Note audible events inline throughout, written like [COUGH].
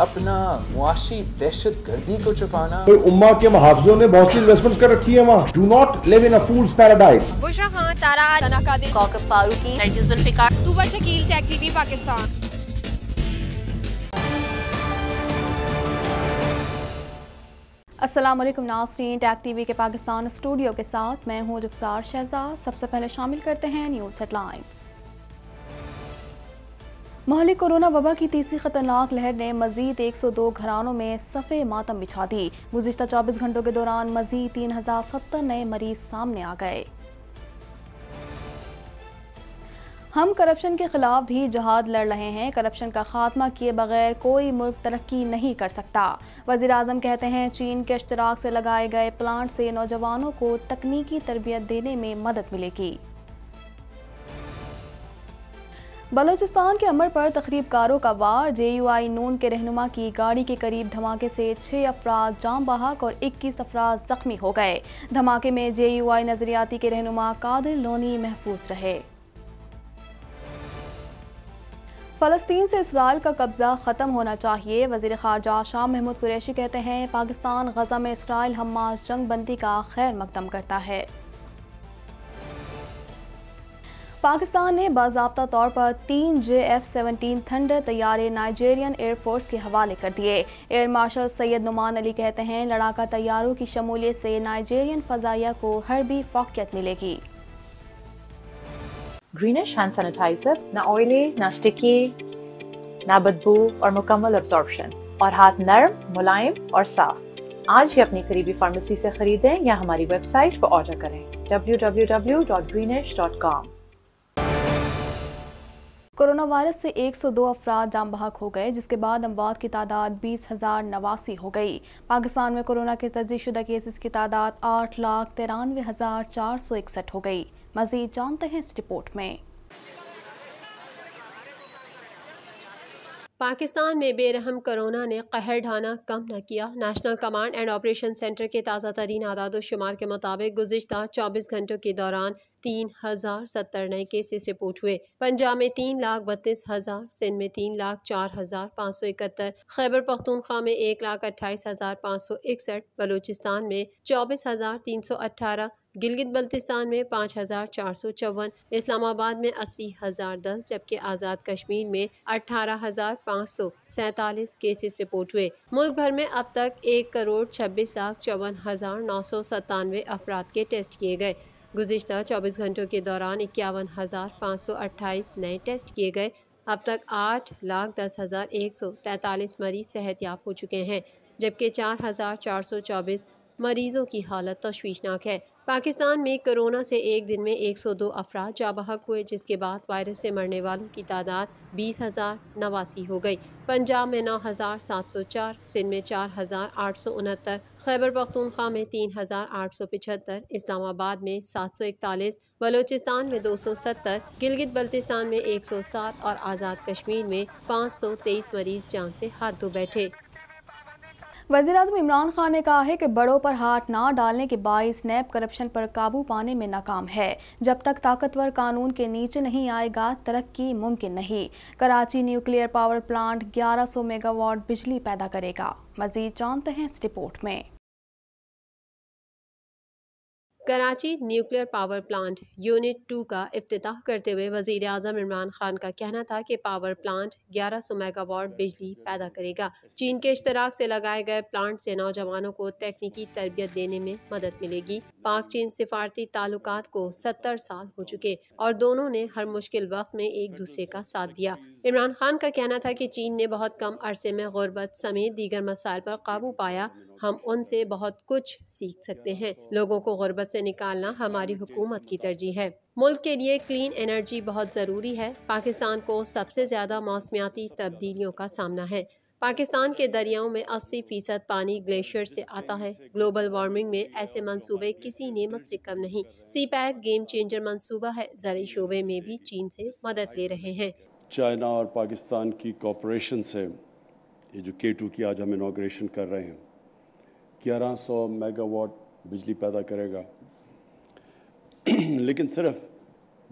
अपना मुआशी दहशत गर्दी को छुपाना तो उम्मा के मुहावजों ने बहुत सी इन्वेस्टमेंट कर रखी है वहाँ do not live in fool paradise Farooqi Pakistan Aslam Nasreen TV वी के पाकिस्तान स्टूडियो के साथ मैं हूँ जुबसार शहजाद सबसे पहले शामिल करते हैं न्यूज़ हेडलाइंस मोहली कोरोना वबा की तीसरी खतरनाक लहर ने मजीद 102 घरानों में सफ़े मातम बिछा दी गुजशत 24 घंटों के दौरान मजीद तीन हजार सत्तर नए मरीज सामने आ गए हम करप्शन के खिलाफ भी जहाद लड़ रहे हैं करप्शन का खात्मा किए बगैर कोई मुल्क तरक्की नहीं कर सकता वजीर आजम कहते हैं चीन के अश्तराक से लगाए गए प्लांट से नौजवानों को तकनीकी तरबियत देने में मदद मिलेगी बलोचिस्तान के अमर पर तकरीब कारों का वार जे यू आई नून के रहनुमा की गाड़ी के करीब धमाके से छः अफराज जाम बहाक और इक्कीस अफराज जख्मी हो गए धमाके में जे यू आई नजरियाती के रहनुमा कादिर लोनी महफूज रहे फ़लस्तीन से इसराइल का कब्ज़ा ख़त्म होना चाहिए वजीर खारजा शाह महमूद कुरैशी कहते हैं पाकिस्तान गजा में इसराइल हमास जंग बंदी का खैर मकदम करता है पाकिस्तान ने बाबा तौर पर तीन जे एफ सेवनटीन थंडर तैयारे नाइजेरियन एयरफोर्स के हवाले कर दिए एयर मार्शल सैयद नुमान अली कहते हैं लड़ाका तैयारों की शमूलियत से नाइजेरियन फजाइया को हर भी फोकियत मिलेगी ग्रीनिश हैंड सैनिटाइजर ना ऑयली ना स्टिकी ना बदबू और मुकम्मल अब्जॉर्बशन और हाथ नरम मुलायम और साफ आज ही अपनी करीबी फार्मेसी से खरीदें या हमारी वेबसाइट पर ऑर्डर करें www.greenish.com कोरोना वायरस से 102 अफराद जाम बहक हो गए जिसके बाद अमवात की तादाद बीस हज़ार नवासी हो गई पाकिस्तान में कोरोना के तजीशुदा केसेस की तादाद आठ लाख तिरानवे हज़ार चार सौ इकसठ हो गई मजीद जानते हैं इस रिपोर्ट में पाकिस्तान में बेरहम करोना ने कहर ढाना कम न किया national command and operation centre के ताज़ा तरीन आदाद शुमार के मुताबिक गुजशत चौबीस घंटों के दौरान तीन हज़ार सत्तर नए केसेस रिपोर्ट हुए पंजाब में तीन लाख बत्तीस हज़ार सिंध में तीन लाख चार हज़ार पाँच सौ इकहत्तर खैबर पख्तूनख्वा में एक लाख अट्ठाईस हज़ार पाँच सौ इकसठ बलूचिस्तान में चौबीस हज़ार तीन सौ अट्ठारह गिलगित बल्तिस्तान में पाँच हज़ार चार सौ चौवन इस्लामाबाद में अस्सी हज़ार दस जबकि आज़ाद कश्मीर में अठारह हज़ार पाँच सौ सैंतालीस केसेस रिपोर्ट हुए मुल्क भर में अब तक एक करोड़ छब्बीस लाख चौवन हज़ार नौ सौ सत्तानवे अफराद के टेस्ट किए गए गुजशत चौबीस घंटों के दौरान इक्यावन हज़ार पाँच सौ अट्ठाईस नए टेस्ट किए गए अब तक आठ लाख दस हज़ार एक सौ तैंतालीस मरीज सेहतियाब हो चुके हैं जबकि चार हज़ार चार सौ चौबीस मरीज़ों की हालत तशवीशनाक है पाकिस्तान में कोरोना से एक दिन में 102 अफराद जाबहक हुए जिसके बाद वायरस से मरने वालों की तादाद बीस हज़ार नवासी हो गई पंजाब में नौ हज़ार सात सौ चार सिंध में चार हज़ार आठ सौ उनहत्तर खैबर पखतूनख्वा में तीन हज़ार आठ सौ पिछहत्तर इस्लामाबाद में सात सौ इकतालीस बलोचिस्तान में दो सौ सत्तर गिलगित बल्तिस्तान में एक सौ सात और आज़ाद कश्मीर में पाँच सौ तेईस मरीज जान से हाथ धो बैठे वजी अजम इमरान खान ने कहा है कि बड़ों पर हाथ ना डालने के बायस नैब करप्शन पर काबू पाने में नाकाम है जब तक ताकतवर कानून के नीचे नहीं आएगा तरक्की मुमकिन नहीं Karachi nuclear power plant 1100 megawatt बिजली पैदा करेगा मजीद जानते हैं इस रिपोर्ट में Karachi nuclear power plant unit two का अफ्ताह करते हुए वजीर अजम इमरान खान का कहना था कि पावर प्लांट ग्यारह सौ मेगावाट बिजली पैदा करेगा चीन के इश्तराक से लगाए गए प्लांट से नौजवानों को तकनीकी तरबियत देने में मदद मिलेगी पाक चीन सिफारती ताल्लुक को सत्तर साल हो चुके और दोनों ने हर मुश्किल वक्त में एक दूसरे का साथ दिया इमरान खान का कहना था की चीन ने बहुत कम अरसे में गुर्बत समेत दीगर मसाइल पर काबू पाया हम उनसे बहुत कुछ सीख सकते हैं लोगों को गुर्बत से निकालना हमारी हुकूमत की तरजीह है मुल्क के लिए क्लीन एनर्जी बहुत ज़रूरी है पाकिस्तान को सबसे ज़्यादा मौसमियाती तब्दीलियों का सामना है पाकिस्तान के दरियाओं में 80 फीसद पानी ग्लेशियर से आता है ग्लोबल वार्मिंग में ऐसे मंसूबे किसी नेमत से कम नहीं सी पैक गेम चेंजर मंसूबा है जरिए शोबे में भी चीन से मदद ले रहे हैं चाइना और पाकिस्तान की कॉपरेशन से ये जो के की आज हम इनाग्रेशन कर रहे हैं 1100 मेगावाट बिजली पैदा करेगा [CLEARS THROAT] लेकिन सिर्फ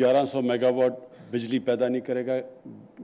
1100 मेगावाट बिजली पैदा नहीं करेगा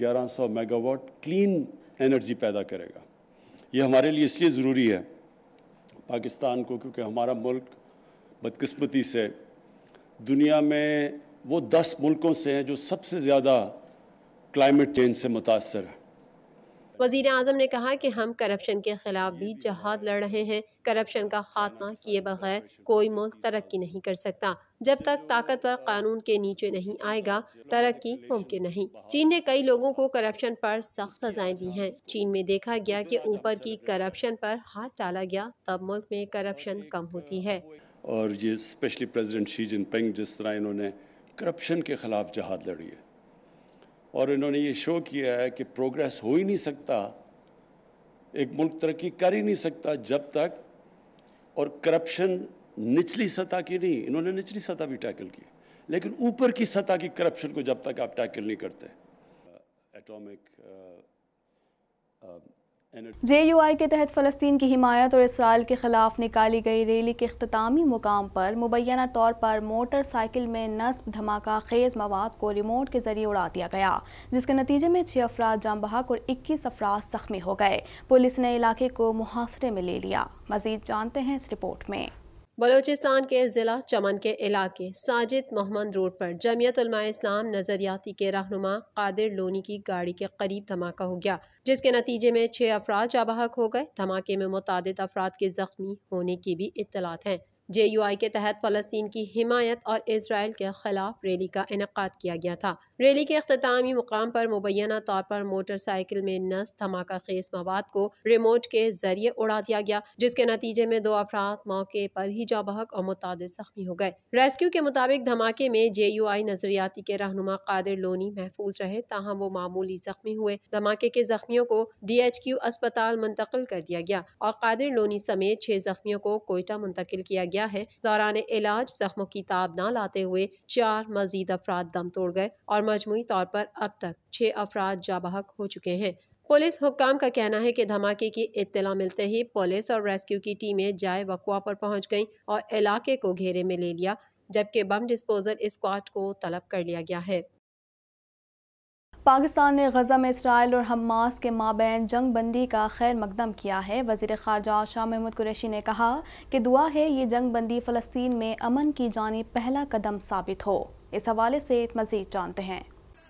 1100 मेगावाट क्लीन एनर्जी पैदा करेगा ये हमारे लिए इसलिए ज़रूरी है पाकिस्तान को क्योंकि हमारा मुल्क बदकस्मती से दुनिया में वो दस मुल्कों से हैं जो सबसे ज़्यादा क्लाइमेट चेंज से मुतासर है वजीर अजम ने कहा कि हम करप्शन के खिलाफ भी जहाद लड़ रहे हैं करप्शन का खात्मा किए बगैर कोई मुल्क तरक्की नहीं कर सकता जब तक ताकतवर कानून के नीचे नहीं आएगा तरक्की मुमकिन नहीं चीन ने कई लोगों को करप्शन पर सख्त सजाएं दी हैं चीन में देखा गया कि ऊपर की करप्शन पर हाथ डाला गया तब मुल्क में करप्शन कम होती है और ये स्पेशली प्रेसिडेंट शी जिनपिंग जिस तरह इन्होंने करप्शन के खिलाफ जहाद लड़ी है और इन्होंने ये शो किया है कि प्रोग्रेस हो ही नहीं सकता एक मुल्क तरक्की कर ही नहीं सकता जब तक और करप्शन निचली सतह की नहीं इन्होंने निचली सतह भी टैकल की लेकिन ऊपर की सतह की करप्शन को जब तक आप टैकल नहीं करते atomic uh, J U I के तहत फ़लस्तीन की हिमायत और इसराइल के ख़िलाफ़ निकाली गई रैली के अख्तामी मुकाम पर मुबैना तौर पर मोटरसाइकिल में नस्ब धमाका खेज़ मवाद को रिमोट के ज़रिए उड़ा दिया गया जिसके नतीजे में छः अफराद जाम बहाक और इक्कीस अफराद ज़ख्मी हो गए पुलिस ने इलाके को मुहासरे में ले लिया मज़ीद जानते हैं इस रिपोर्ट में बलोचिस्तान के ज़िला चमन के इलाके साजिद मोहम्मद रोड पर जमीयत इस्लाम नज़रियाती के रहनुमा कादिर लोनी की गाड़ी के करीब धमाका हो गया जिसके नतीजे में छः अफराद जाबहक हो गए धमाके में मुतद अफराद के ज़ख्मी होने की भी इतलात हैं जे यू आई के तहत फ़लस्तीन की हिमायत और इसराइल के खिलाफ रैली का इनका किया गया था रैली के अख्तामी मुकाम पर मुबैना तौर पर मोटरसाइकिल में नस धमाका खेस मवाद को रिमोट के जरिए उड़ा दिया गया जिसके नतीजे में दो अफराद मौके पर ही जा बहक और मुताद जख्मी हो गए रेस्क्यू के मुताबिक धमाके में जे यू आई नजरियाती के रहनुमा कादिर लोनी महफूज रहे ताहम वो मामूली जख्मी हुए धमाके के जख्मियों को डी एच क्यू अस्पताल मुंतकिल कर दिया गया और कादिर लोनी समेत छह जख्मियों को कोयटा मुंतकिल किया गया गया है दौरान इलाज जख्मों की ताब न लाते हुए चार मजीद अफराद दम तोड़ गए और मजमू तौर पर अब तक छः अफराद जाबहक हो चुके हैं पुलिस हुकाम का कहना है कि धमाके की इत्तला मिलते ही पुलिस और रेस्क्यू की टीमें जाए वकुआ पर पहुंच गईं और इलाके को घेरे में ले लिया जबकि बम डिस्पोजल स्क्वाड को तलब कर लिया गया है पाकिस्तान ने गजा में इसराइल और हमास के माबेन जंग बंदी का खैर मकदम किया है वजीर खारजा शाह महमूद कुरैशी ने कहा कि दुआ है ये जंग बंदी फ़लस्तीन में अमन की जानी पहला कदम साबित हो इस हवाले से मज़ीद जानते हैं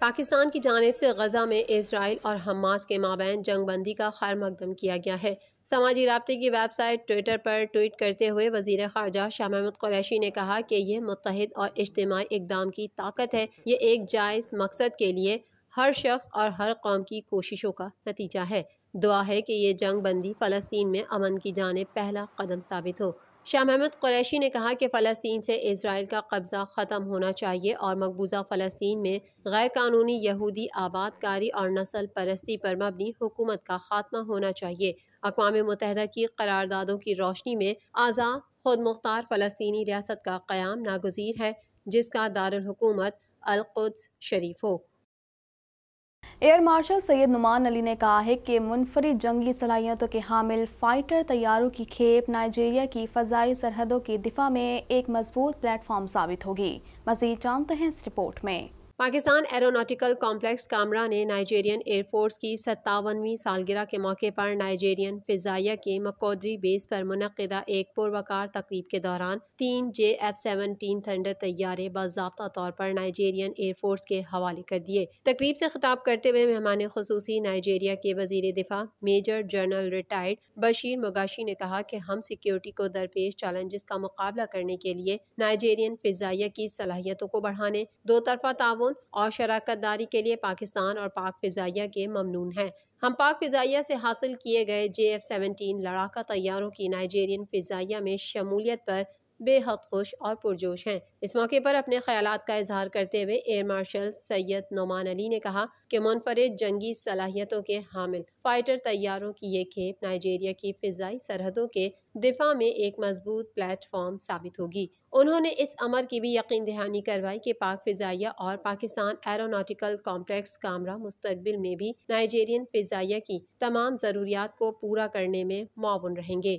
पाकिस्तान की जानब से गजा में इसराइल और हमास के माबेन जंग बंदी का खैर मकदम किया गया है समाजी रबते की वेबसाइट ट्विटर पर ट्वीट करते हुए वजीर खारजा शाह महमूद कुरैशी ने कहा कि यह मुतहद और इज्तमी इकदाम की ताकत है ये एक जायज़ मकसद के लिए हर शख्स और हर कौम की कोशिशों का नतीजा है दुआ है कि ये जंग बंदी फ़लस्तीन में अमन की जाने पहला कदम साबित हो शाह महमद क्रैशी ने कहा कि फ़लस्तीन से इसराइल का कब्ज़ा ख़त्म होना चाहिए और मकबूजा फ़लस्तीन में गैरकानूनी यहूदी आबादकारी और नस्ल परस्ती पर मबनी हुकूमत का खात्मा होना चाहिए अकवा मुतहदा की करारदादों की रोशनी में आज़ाद खुद मुख्तार फ़लस्तनी रियासत का क़्याम नागजीर है जिसका दारकूमत अलकुद्स शरीफ हो एयर मार्शल सैयद नुमान अली ने कहा है कि मुनफरद जंगी सलाहियतों के हामिल फाइटर तैयारों की खेप नाइजीरिया की फ़जाई सरहदों की दिफा में एक मजबूत प्लेटफॉर्म साबित होगी मजीद जानते हैं इस रिपोर्ट में पाकिस्तान एरोनॉटिकल कॉम्प्लेक्स कामरा ने नाइजेरियन एयरफोर्स की सत्तावनवीं सालगिरह के मौके पर नाइजेरियन फिजाइया के मकौदरी बेस पर मनदा एक पुरवकार तकरीब के दौरान तीन जे एफ सेवनटीन थंडर तैयारे बाबा तौर पर नाइजेरियन एयरफोर्स के हवाले कर दिए तकरीब से खिताब करते हुए मेहमान खसूस नाइजेरिया के वजीर दिफा major general retired Bashir Magashi ने कहा कि हम सिक्योरिटी को दरपेश चैलेंजेस का मुकाबला करने के लिए नाइजेरियन फिजाइया की सलाहियतों को बढ़ाने दो तरफा ताउन ताउन और शराकत दारी के लिए पाकिस्तान और पाक फ़िज़ाइया के ममनून हैं हम पाक फ़िज़ाइया से हासिल किए गए जे एफ़ सेवनटीन लड़ाका तैयारों की नाइजेरियन फ़िज़ाइया में शमूलियत पर बेहद खुश और पुरजोश हैं इस मौके पर अपने ख्याल का इजहार करते हुए एयर मार्शल सैयद नुमान अली ने कहा कि मुनफरद जंगी सलाहियतों के हामिल फाइटर तैयारों की ये खेप नाइजेरिया की फिजाई सरहदों के दिफा में एक मजबूत प्लेटफॉर्म साबित होगी उन्होंने इस अमर की भी यकीन दहानी करवाई कि पाक फिजाइया और पाकिस्तान एरोनाटिकल कॉम्प्लेक्स कामरा मुस्तबिल में भी नाइजेरियन फिजाइया की तमाम ज़रूरियात को पूरा करने में माउन रहेंगे